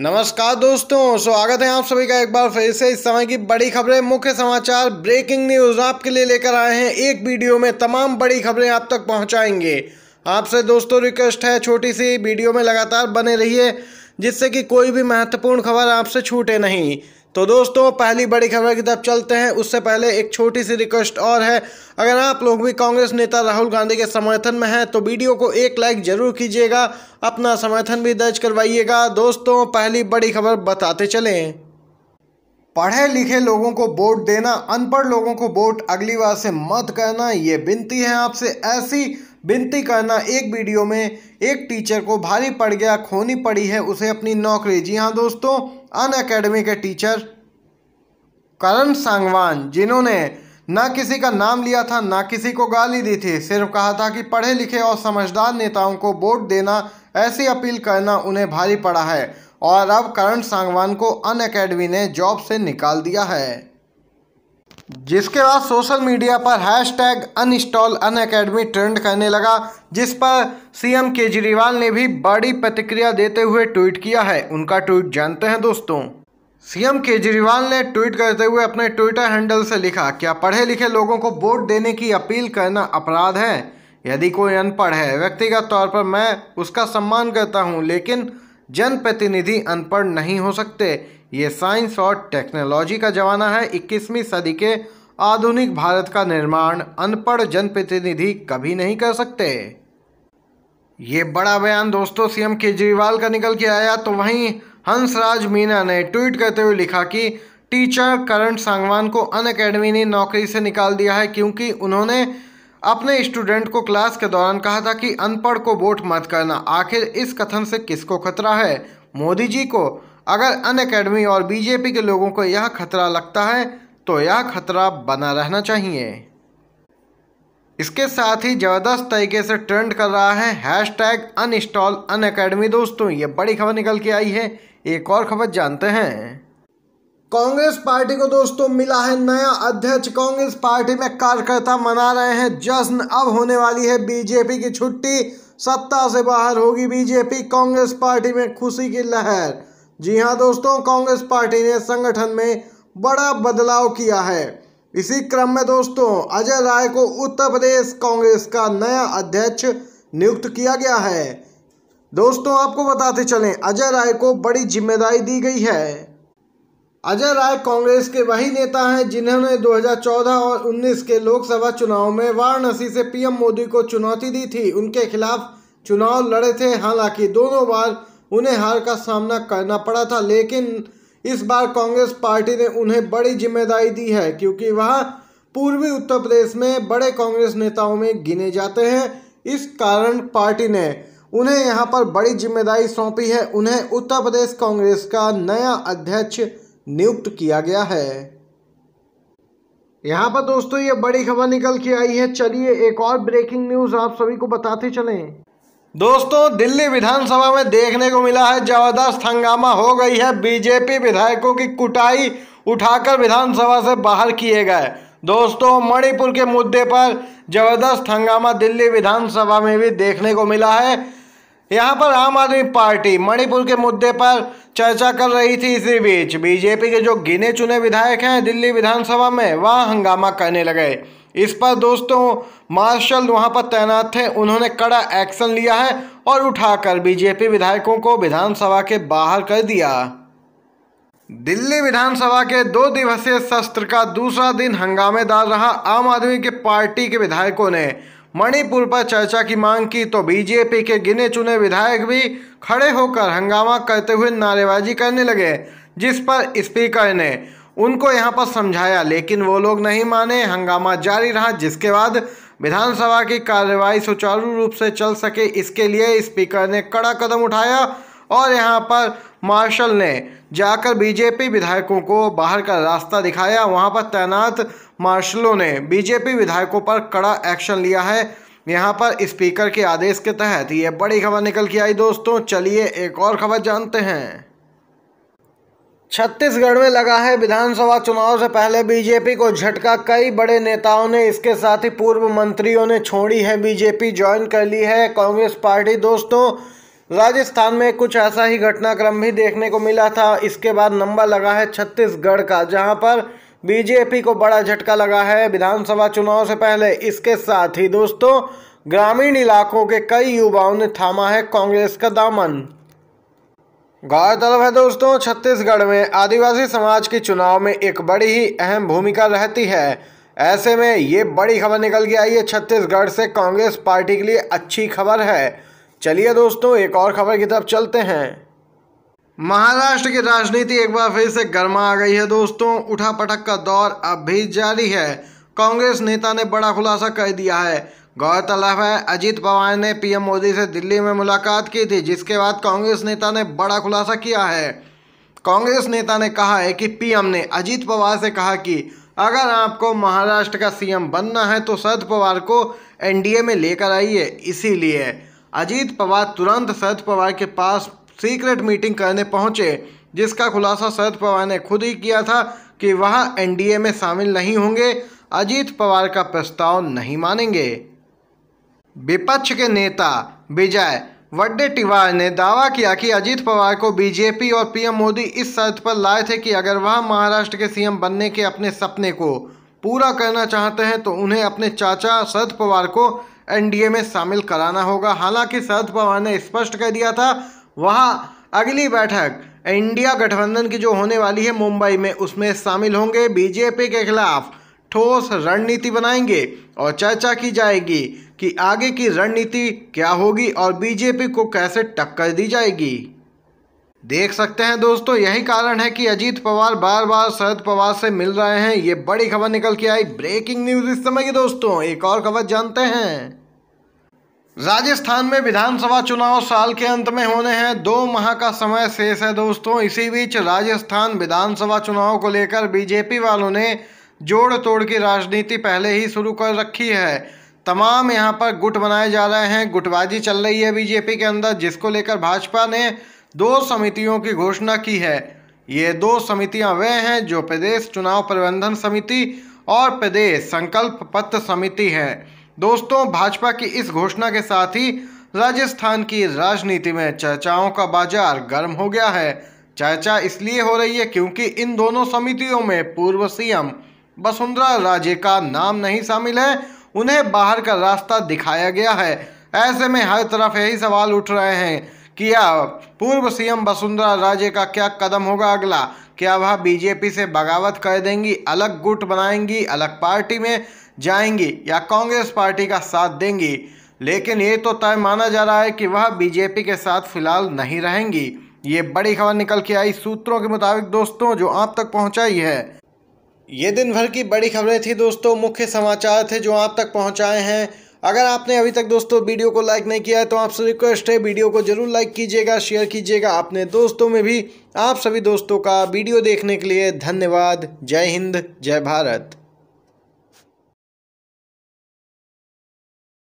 नमस्कार दोस्तों स्वागत है आप सभी का एक बार फिर से इस समय की बड़ी खबरें मुख्य समाचार ब्रेकिंग न्यूज आपके लिए लेकर आए हैं एक वीडियो में तमाम बड़ी खबरें आप तक पहुंचाएंगे आपसे दोस्तों रिक्वेस्ट है छोटी सी वीडियो में लगातार बने रहिए जिससे कि कोई भी महत्वपूर्ण खबर आपसे छूटे नहीं तो दोस्तों पहली बड़ी खबर की तरफ चलते हैं उससे पहले एक छोटी सी रिक्वेस्ट और है अगर आप लोग भी कांग्रेस नेता राहुल गांधी के समर्थन में हैं तो वीडियो को एक लाइक जरूर कीजिएगा अपना समर्थन भी दर्ज करवाइएगा दोस्तों पहली बड़ी खबर बताते चलें पढ़े लिखे लोगों को वोट देना अनपढ़ लोगों को वोट अगली बार से मत करना ये विनती है आपसे ऐसी विनती करना एक वीडियो में एक टीचर को भारी पड़ गया खोनी पड़ी है उसे अपनी नौकरी जी हाँ दोस्तों अन अकेडमी के टीचर करण सांगवान जिन्होंने ना किसी का नाम लिया था ना किसी को गाली दी थी सिर्फ कहा था कि पढ़े लिखे और समझदार नेताओं को वोट देना ऐसी अपील करना उन्हें भारी पड़ा है और अब करण सांगवान को अन अकेडमी ने जॉब से निकाल दिया है जिसके बाद सोशल मीडिया पर hashtag install Unacademy trend करने लगा जिस पर सीएम केजरीवाल ने भी बड़ी प्रतिक्रिया देते हुए ट्वीट किया है उनका ट्वीट जानते हैं दोस्तों सीएम केजरीवाल ने ट्वीट करते हुए अपने ट्विटर हैंडल से लिखा क्या पढ़े लिखे लोगों को वोट देने की अपील करना अपराध है यदि कोई अनपढ़ है व्यक्तिगत तौर पर मैं उसका सम्मान करता हूँ लेकिन जनप्रतिनिधि अनपढ़ नहीं हो सकते ये साइंस और टेक्नोलॉजी का जमाना है 21वीं सदी के आधुनिक भारत का निर्माण अनपढ़ जनप्रतिनिधि कभी नहीं कर सकते ये बड़ा बयान दोस्तों सीएम केजरीवाल का निकल के आया तो वहीं हंसराज मीना ने ट्वीट करते हुए लिखा कि टीचर करण सांगवान को अन अकेडमी ने नौकरी से निकाल दिया है क्योंकि उन्होंने अपने स्टूडेंट को क्लास के दौरान कहा था कि अनपढ़ को वोट मत करना आखिर इस कथन से किसको खतरा है मोदी जी को अगर अन अकेडमी और बीजेपी के लोगों को यह खतरा लगता है तो यह खतरा बना रहना चाहिए इसके साथ ही ज़बरदस्त तरीके से ट्रेंड कर रहा है hashtag uninstall Unacademy दोस्तों ये बड़ी खबर निकल के आई है एक और खबर जानते हैं कांग्रेस पार्टी को दोस्तों मिला है नया अध्यक्ष कांग्रेस पार्टी में कार्यकर्ता मना रहे हैं जश्न अब होने वाली है बीजेपी की छुट्टी सत्ता से बाहर होगी बीजेपी कांग्रेस पार्टी में खुशी की लहर जी हाँ दोस्तों कांग्रेस पार्टी ने संगठन में बड़ा बदलाव किया है इसी क्रम में दोस्तों अजय राय को उत्तर प्रदेश कांग्रेस का नया अध्यक्ष नियुक्त किया गया है दोस्तों आपको बताते चलें अजय राय को बड़ी जिम्मेदारी दी गई है अजय राय कांग्रेस के वही नेता हैं जिन्होंने 2014 और 19 के लोकसभा चुनाव में वाराणसी से पीएम मोदी को चुनौती दी थी उनके खिलाफ चुनाव लड़े थे हालांकि दोनों बार उन्हें हार का सामना करना पड़ा था लेकिन इस बार कांग्रेस पार्टी ने उन्हें बड़ी जिम्मेदारी दी है क्योंकि वह पूर्वी उत्तर प्रदेश में बड़े कांग्रेस नेताओं में गिने जाते हैं इस कारण पार्टी ने उन्हें यहां पर बड़ी जिम्मेदारी सौंपी है उन्हें उत्तर प्रदेश कांग्रेस का नया अध्यक्ष नियुक्त किया गया है यहां पर दोस्तों ये बड़ी खबर निकल के आई है चलिए एक और ब्रेकिंग न्यूज़ आप सभी को बताते चलें दोस्तों दिल्ली विधानसभा में देखने को मिला है जबरदस्त हंगामा हो गई है बीजेपी विधायकों की कुटाई उठाकर विधानसभा से बाहर किए गए दोस्तों मणिपुर के मुद्दे पर जबरदस्त हंगामा दिल्ली विधानसभा में भी देखने को मिला है यहाँ पर आम आदमी पार्टी मणिपुर के मुद्दे पर चर्चा कर रही थी इसी बीच बीजेपी के जो गिने चुने विधायक हैं दिल्ली विधानसभा में वह हंगामा करने लगे इस पर दोस्तों मार्शल वहां पर तैनात थे उन्होंने कड़ा एक्शन लिया है और उठाकर बीजेपी विधायकों को विधानसभा के बाहर कर दिया दिल्ली विधानसभा के दो दिवसीय सत्र का दूसरा दिन हंगामेदार रहा आम आदमी के पार्टी के विधायकों ने मणिपुर पर चर्चा की मांग की तो बीजेपी के गिने चुने विधायक भी खड़े होकर हंगामा करते हुए नारेबाजी करने लगे जिस पर स्पीकर ने उनको यहाँ पर समझाया लेकिन वो लोग नहीं माने हंगामा जारी रहा जिसके बाद विधानसभा की कार्यवाही सुचारू रूप से चल सके इसके लिए स्पीकर ने कड़ा कदम उठाया और यहाँ पर मार्शल ने जाकर बीजेपी विधायकों को बाहर का रास्ता दिखाया वहाँ पर तैनात मार्शलों ने बीजेपी विधायकों पर कड़ा एक्शन लिया है यहाँ पर स्पीकर के आदेश के तहत ये बड़ी खबर निकल के आई दोस्तों चलिए एक और खबर जानते हैं छत्तीसगढ़ में लगा है विधानसभा चुनाव से पहले बीजेपी को झटका कई बड़े नेताओं ने इसके साथ ही पूर्व मंत्रियों ने छोड़ी है बीजेपी ज्वाइन कर ली है कांग्रेस पार्टी दोस्तों राजस्थान में कुछ ऐसा ही घटनाक्रम भी देखने को मिला था इसके बाद नंबर लगा है छत्तीसगढ़ का जहां पर बीजेपी को बड़ा झटका लगा है विधानसभा चुनाव से पहले इसके साथ ही दोस्तों ग्रामीण इलाकों के कई युवाओं ने थामा है कांग्रेस का दामन गौरतलब है दोस्तों छत्तीसगढ़ में आदिवासी समाज के चुनाव में एक बड़ी ही अहम भूमिका रहती है ऐसे में ये बड़ी खबर निकल के आई है छत्तीसगढ़ से कांग्रेस पार्टी के लिए अच्छी खबर है चलिए दोस्तों एक और खबर की तरफ चलते हैं महाराष्ट्र की राजनीति एक बार फिर से गर्मा आ गई है दोस्तों उठा पटक का दौर अब भी जारी है कांग्रेस नेता ने बड़ा खुलासा कर दिया है गौरतलब है अजीत पवार ने पीएम मोदी से दिल्ली में मुलाकात की थी जिसके बाद कांग्रेस नेता ने बड़ा खुलासा किया है कांग्रेस नेता ने कहा है कि पीएम ने अजीत पवार से कहा कि अगर आपको महाराष्ट्र का सीएम बनना है तो शरद पवार को एनडीए में लेकर आइए इसीलिए अजीत पवार तुरंत शरद पवार के पास सीक्रेट मीटिंग करने पहुंचे जिसका खुलासा शरद पवार ने खुद ही किया था कि वह एनडीए में शामिल नहीं होंगे अजीत पवार का प्रस्ताव नहीं मानेंगे विपक्ष के नेता विजय वड्डे टिवार ने दावा किया कि अजीत पवार को बीजेपी और पीएम मोदी इस शर्त पर लाए थे कि अगर वह महाराष्ट्र के सीएम बनने के अपने सपने को पूरा करना चाहते हैं तो उन्हें अपने चाचा शरद पवार को एनडीए में शामिल कराना होगा हालांकि शरद पवार ने स्पष्ट कर दिया था वहां अगली बैठक इंडिया गठबंधन की जो होने वाली है मुंबई में उसमें शामिल होंगे बीजेपी के खिलाफ ठोस रणनीति बनाएंगे और चर्चा की जाएगी कि आगे की रणनीति क्या होगी और बीजेपी को कैसे टक्कर दी जाएगी देख सकते हैं दोस्तों यही कारण है कि अजीत पवार बार बार शरद पवार से मिल रहे हैं ये बड़ी खबर निकल के आई ब्रेकिंग न्यूज इस समय की दोस्तों एक और खबर जानते हैं राजस्थान में विधानसभा चुनाव साल के अंत में होने हैं दो माह का समय शेष है दोस्तों इसी बीच राजस्थान विधानसभा चुनाव को लेकर बीजेपी वालों ने जोड़ तोड़ की राजनीति पहले ही शुरू कर रखी है तमाम यहाँ पर गुट बनाए जा रहे हैं गुटबाजी चल रही है बीजेपी के अंदर जिसको लेकर भाजपा ने दो समितियों की घोषणा की है ये दो समितियाँ वे हैं जो प्रदेश चुनाव प्रबंधन समिति और प्रदेश संकल्प पत्र समिति है दोस्तों भाजपा की इस घोषणा के साथ ही राजस्थान की राजनीति में चर्चाओं का बाजार गर्म हो गया है चर्चा इसलिए हो रही है क्योंकि इन दोनों समितियों में पूर्व सीएम वसुंधरा राजे का नाम नहीं शामिल है उन्हें बाहर का रास्ता दिखाया गया है ऐसे में हर तरफ यही सवाल उठ रहे हैं कि अब पूर्व सीएम वसुंधरा राजे का क्या कदम होगा अगला क्या वह बीजेपी से बगावत कर देंगी अलग गुट बनाएंगी अलग पार्टी में जाएंगी या कांग्रेस पार्टी का साथ देंगी लेकिन ये तो तय माना जा रहा है कि वह बीजेपी के साथ फिलहाल नहीं रहेंगी ये बड़ी खबर निकल के आई सूत्रों के मुताबिक दोस्तों जो आप तक पहुंचाई है ये दिन भर की बड़ी खबरें थी दोस्तों मुख्य समाचार थे जो आप तक पहुंचाए हैं अगर आपने अभी तक दोस्तों वीडियो को लाइक नहीं किया है तो आपसे रिक्वेस्ट है वीडियो को जरूर लाइक कीजिएगा शेयर कीजिएगा अपने दोस्तों में भी आप सभी दोस्तों का वीडियो देखने के लिए धन्यवाद जय हिंद जय भारत